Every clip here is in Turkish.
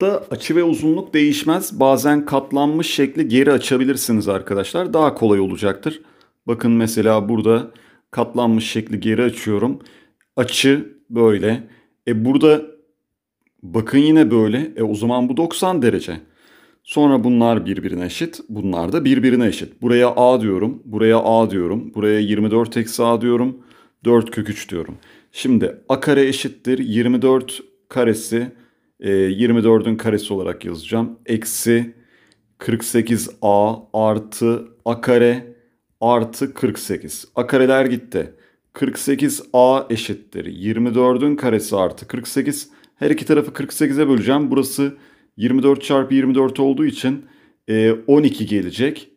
da açı ve uzunluk değişmez. Bazen katlanmış şekli geri açabilirsiniz arkadaşlar. Daha kolay olacaktır. Bakın mesela burada katlanmış şekli geri açıyorum. Açı böyle. E burada bakın yine böyle. E o zaman bu 90 derece. Sonra bunlar birbirine eşit. Bunlar da birbirine eşit. Buraya A diyorum. Buraya A diyorum. Buraya 24 eksi A diyorum. 4 kök 3 diyorum. Şimdi A kare eşittir. 24 karesi e, ee, 24'ün karesi olarak yazacağım. Eksi 48a artı a kare artı 48. A kareler gitti. 48a eşittir. 24'ün karesi artı 48. Her iki tarafı 48'e böleceğim. Burası 24 çarpı 24 olduğu için 12 e, gelecek.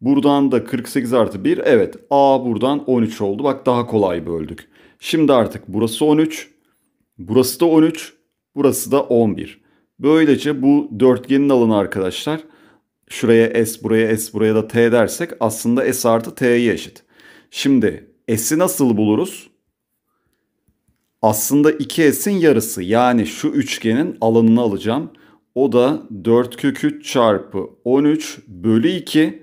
Buradan da 48 artı 1. Evet A buradan 13 oldu. Bak daha kolay böldük. Şimdi artık burası 13. Burası da 13. Burası da 11. Böylece bu dörtgenin alanı arkadaşlar şuraya S buraya S buraya da T dersek aslında S artı T'ye eşit. Şimdi S'i nasıl buluruz? Aslında 2S'in yarısı yani şu üçgenin alanını alacağım. O da 4 kök 3 çarpı 13 bölü 2.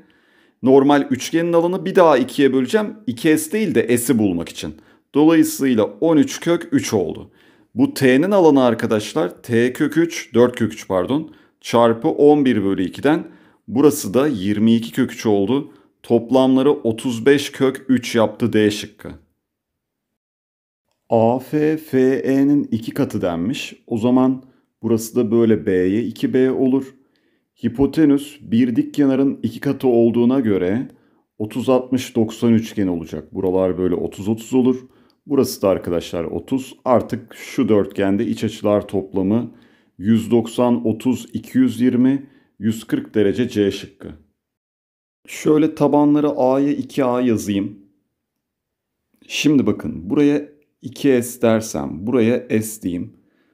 Normal üçgenin alanı bir daha 2'ye böleceğim. 2S değil de S'i bulmak için. Dolayısıyla 13 kök 3 oldu. Bu t'nin alanı arkadaşlar t kök 3, 4 kök 3 pardon çarpı 11 bölü 2'den burası da 22 kök 3 oldu. Toplamları 35 kök 3 yaptı D şıkkı. FE'nin 2 katı denmiş. O zaman burası da böyle B'ye 2B olur. Hipotenüs bir dik kenarın 2 katı olduğuna göre 30 60 90 üçgen olacak. Buralar böyle 30 30 olur. Burası da arkadaşlar 30. Artık şu dörtgende iç açılar toplamı 190, 30, 220, 140 derece C şıkkı. Şöyle tabanları A'ya 2A yazayım. Şimdi bakın buraya 2S dersem, buraya S diyeyim.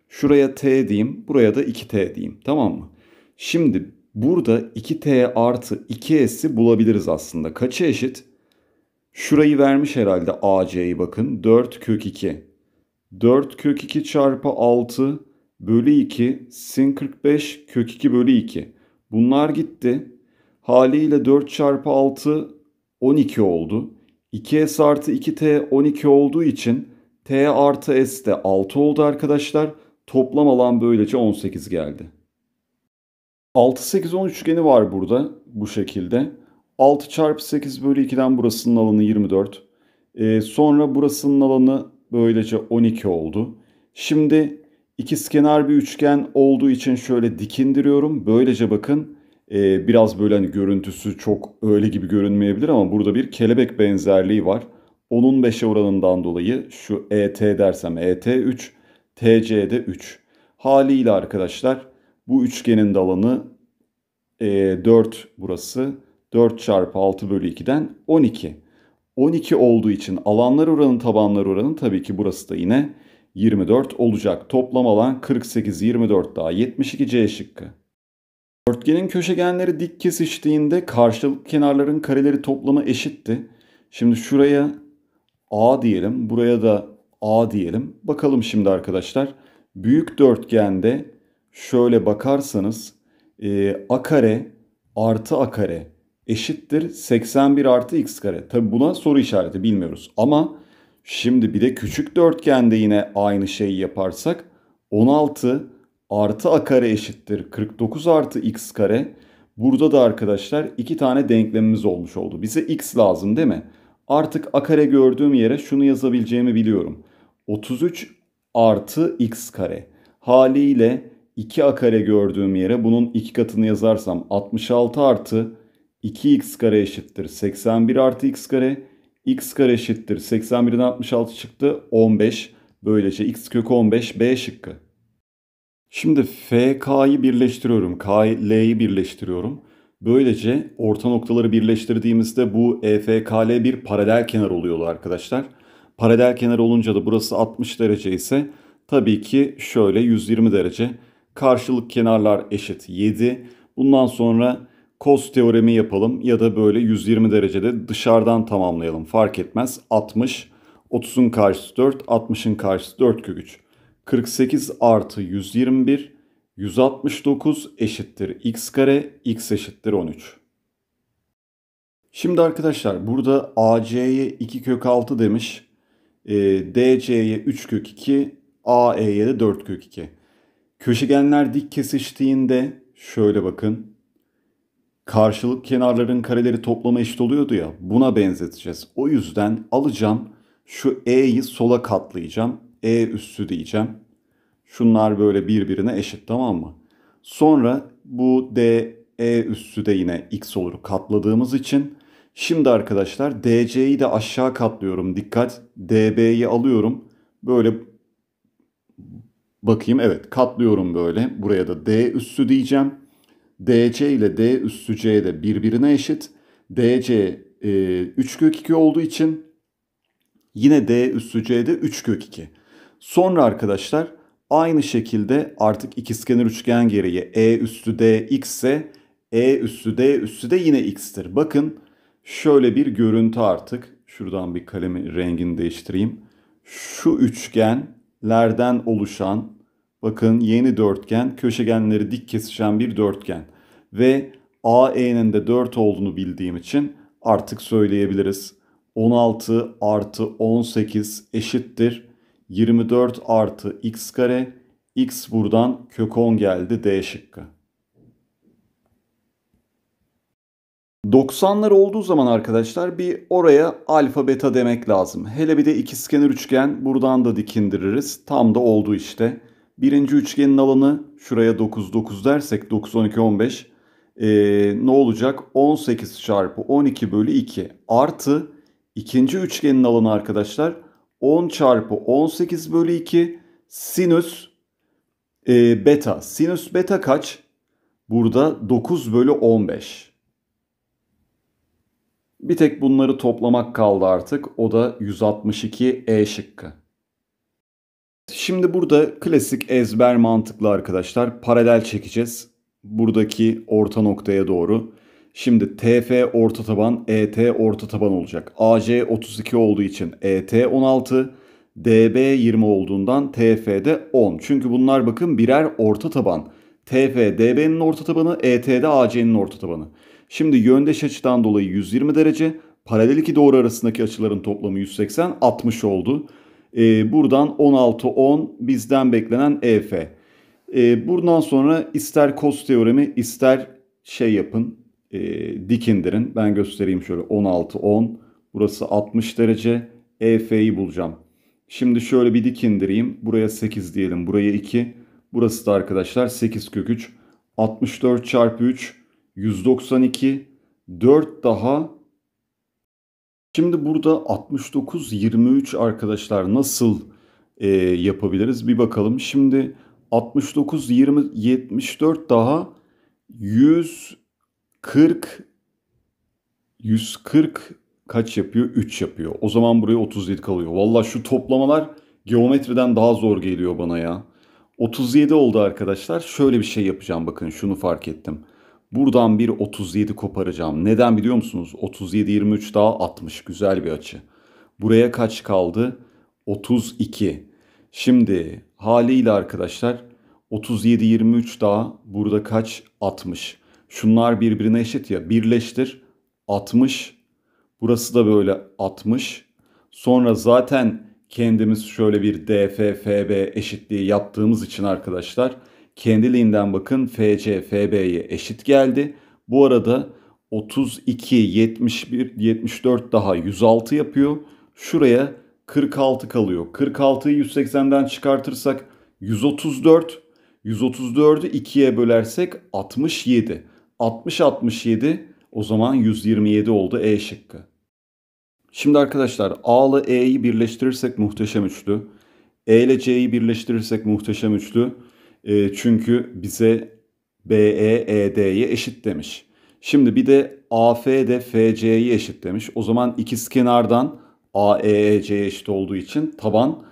Şuraya T diyeyim, buraya da 2T diyeyim. Tamam mı? Şimdi burada 2T artı 2S'i bulabiliriz aslında. Kaça eşit? Şurayı vermiş herhalde AC'yi bakın. 4 kök 2. 4 kök 2 çarpı 6 bölü 2 sin 45 kök 2 bölü 2. Bunlar gitti. Haliyle 4 çarpı 6 12 oldu. 2s artı 2t 12 olduğu için t artı s de 6 oldu arkadaşlar. Toplam alan böylece 18 geldi. 6-8-10 üçgeni var burada bu şekilde. 6 çarpı 8 bölü 2'den burasının alanı 24. Ee, sonra burasının alanı böylece 12 oldu. Şimdi ikizkenar bir üçgen olduğu için şöyle dikindiriyorum. Böylece bakın e, biraz böyle hani görüntüsü çok öyle gibi görünmeyebilir ama burada bir kelebek benzerliği var. Onun 5'e oranından dolayı şu ET dersem ET 3, TC'de 3. Haliyle arkadaşlar bu üçgenin de alanı e, 4 burası. 4 çarpı 6 bölü 2'den 12. 12 olduğu için alanlar oranı tabanlar oranı tabii ki burası da yine 24 olacak. Toplam alan 48, 24 daha 72 C şıkkı. Dörtgenin köşegenleri dik kesiştiğinde karşılık kenarların kareleri toplamı eşitti. Şimdi şuraya A diyelim, buraya da A diyelim. Bakalım şimdi arkadaşlar. Büyük dörtgende şöyle bakarsanız e, A kare artı A kare eşittir 81 artı x kare. Tabi buna soru işareti bilmiyoruz. Ama şimdi bir de küçük dörtgende yine aynı şeyi yaparsak 16 artı a kare eşittir 49 artı x kare. Burada da arkadaşlar iki tane denklemimiz olmuş oldu. Bize x lazım değil mi? Artık a kare gördüğüm yere şunu yazabileceğimi biliyorum. 33 artı x kare. Haliyle 2 a kare gördüğüm yere bunun iki katını yazarsam 66 artı 2x kare eşittir 81 artı x kare. x kare eşittir 81'den 66 çıktı 15. Böylece x kök 15 B şıkkı. Şimdi FK'yı birleştiriyorum. K, L'yi birleştiriyorum. Böylece orta noktaları birleştirdiğimizde bu EFKL bir paralel kenar oluyordu arkadaşlar. Paralel kenar olunca da burası 60 derece ise tabii ki şöyle 120 derece. Karşılık kenarlar eşit 7. Bundan sonra cos teoremi yapalım ya da böyle 120 derecede dışarıdan tamamlayalım fark etmez. 60, 30'un karşısı 4, 60'ın karşısı 4 kök 3. 48 artı 121, 169 eşittir x kare, x eşittir 13. Şimdi arkadaşlar burada AC'ye 2 kök 6 demiş. E, ee, DC'ye 3 kök 2, AE'ye de 4 kök 2. Köşegenler dik kesiştiğinde şöyle bakın karşılık kenarların kareleri toplama eşit oluyordu ya buna benzeteceğiz. O yüzden alacağım şu e'yi sola katlayacağım. E üssü diyeceğim. Şunlar böyle birbirine eşit tamam mı? Sonra bu d e üssü de yine x olur katladığımız için. Şimdi arkadaşlar dc'yi de aşağı katlıyorum. Dikkat db'yi alıyorum. Böyle bakayım evet katlıyorum böyle. Buraya da d üssü diyeceğim. DC ile D üstü C de birbirine eşit. DC e, 3 kök 2 olduğu için yine D üstü c de 3 kök 2. Sonra arkadaşlar aynı şekilde artık ikizkenar üçgen gereği E üstü D x ise E üstü D üstü de yine x'tir. Bakın şöyle bir görüntü artık. Şuradan bir kalemi rengini değiştireyim. Şu üçgenlerden oluşan Bakın yeni dörtgen köşegenleri dik kesişen bir dörtgen. Ve AE'nin de 4 olduğunu bildiğim için artık söyleyebiliriz. 16 artı 18 eşittir. 24 artı x kare. X buradan kök 10 geldi D şıkkı. 90'lar olduğu zaman arkadaşlar bir oraya alfa beta demek lazım. Hele bir de ikizkenar üçgen buradan da dikindiririz. Tam da oldu işte. Birinci üçgenin alanı şuraya 9, 9 dersek 9, 12, 15. Ee, ne olacak? 18 çarpı 12 bölü 2 artı ikinci üçgenin alanı arkadaşlar 10 çarpı 18 bölü 2 sinüs e, beta. Sinüs beta kaç? Burada 9 bölü 15. Bir tek bunları toplamak kaldı artık. O da 162 E şıkkı. Şimdi burada klasik ezber mantıklı arkadaşlar. Paralel çekeceğiz. Buradaki orta noktaya doğru. Şimdi TF orta taban, ET orta taban olacak. AC 32 olduğu için ET 16, DB 20 olduğundan TF de 10. Çünkü bunlar bakın birer orta taban. TF DB'nin orta tabanı, ET'de AC'nin orta tabanı. Şimdi yöndeş açıdan dolayı 120 derece, paralel iki doğru arasındaki açıların toplamı 180, 60 oldu. E, buradan 16-10 bizden beklenen EF. E, ee, buradan sonra ister Kos teoremi ister şey yapın e, dik indirin. Ben göstereyim şöyle 16-10 burası 60 derece EF'yi bulacağım. Şimdi şöyle bir dik indireyim. Buraya 8 diyelim. Buraya 2. Burası da arkadaşlar 8 kök 3. 64 çarpı 3. 192. 4 daha Şimdi burada 69-23 arkadaşlar nasıl e, yapabiliriz bir bakalım. Şimdi 69-20-74 daha 140 140 kaç yapıyor? 3 yapıyor. O zaman buraya 37 kalıyor. Valla şu toplamalar geometriden daha zor geliyor bana ya. 37 oldu arkadaşlar. Şöyle bir şey yapacağım bakın şunu fark ettim. Buradan bir 37 koparacağım. Neden biliyor musunuz? 37-23 daha 60. Güzel bir açı. Buraya kaç kaldı? 32. Şimdi haliyle arkadaşlar 37-23 daha burada kaç? 60. Şunlar birbirine eşit ya. Birleştir. 60. Burası da böyle 60. Sonra zaten kendimiz şöyle bir DFFB eşitliği yaptığımız için arkadaşlar Kendiliğinden bakın FC FB'ye eşit geldi. Bu arada 32 71 74 daha 106 yapıyor. Şuraya 46 kalıyor. 46'yı 180'den çıkartırsak 134. 134'ü 2'ye bölersek 67. 60 67 o zaman 127 oldu E şıkkı. Şimdi arkadaşlar A ile E'yi birleştirirsek muhteşem üçlü. E ile C'yi birleştirirsek muhteşem üçlü. E, çünkü bize BEED'ye eşit demiş. Şimdi bir de AF de FC'yi eşit demiş. O zaman ikiz kenardan AEEC'ye eşit olduğu için taban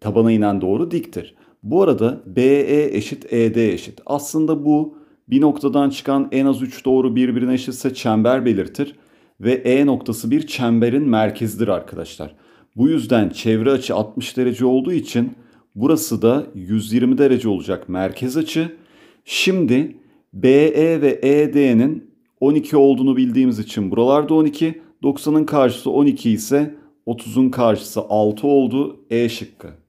tabana inen doğru diktir. Bu arada BE eşit ED eşit. Aslında bu bir noktadan çıkan en az 3 doğru birbirine eşitse çember belirtir ve E noktası bir çemberin merkezidir arkadaşlar. Bu yüzden çevre açı 60 derece olduğu için Burası da 120 derece olacak merkez açı. Şimdi BE ve ED'nin 12 olduğunu bildiğimiz için buralarda 12, 90'ın karşısı 12 ise 30'un karşısı 6 oldu. E şıkkı.